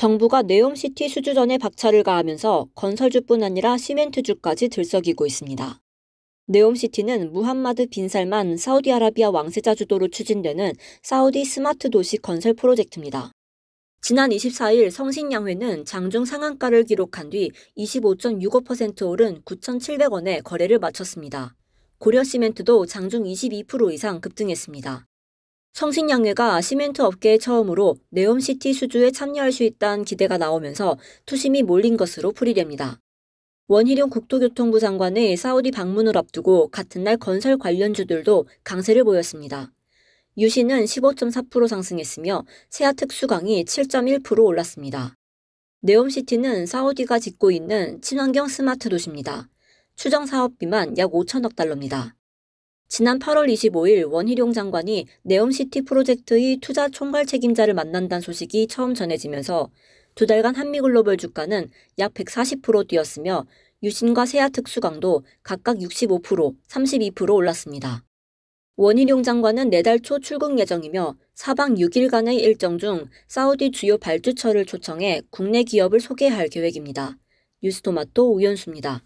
정부가 네옴시티 수주전에 박차를 가하면서 건설주뿐 아니라 시멘트주까지 들썩이고 있습니다. 네옴시티는 무함마드 빈살만 사우디아라비아 왕세자 주도로 추진되는 사우디 스마트 도시 건설 프로젝트입니다. 지난 24일 성신양회는 장중 상한가를 기록한 뒤 25.65% 오른 9,700원에 거래를 마쳤습니다. 고려시멘트도 장중 22% 이상 급등했습니다. 성신양회가 시멘트 업계에 처음으로 네옴시티 수주에 참여할 수 있다는 기대가 나오면서 투심이 몰린 것으로 풀이됩니다. 원희룡 국토교통부 장관의 사우디 방문을 앞두고 같은 날 건설 관련주들도 강세를 보였습니다. 유시는 15.4% 상승했으며 세아 특수강이 7.1% 올랐습니다. 네옴시티는 사우디가 짓고 있는 친환경 스마트 도시입니다. 추정 사업비만 약 5천억 달러입니다. 지난 8월 25일 원희룡 장관이 네옴시티 프로젝트의 투자 총괄 책임자를 만난다는 소식이 처음 전해지면서 두 달간 한미글로벌 주가는 약 140% 뛰었으며 유신과 세아 특수강도 각각 65%, 32% 올랐습니다. 원희룡 장관은 내달 네 초 출국 예정이며 사방 6일간의 일정 중 사우디 주요 발주처를 초청해 국내 기업을 소개할 계획입니다. 뉴스토마토 우연수입니다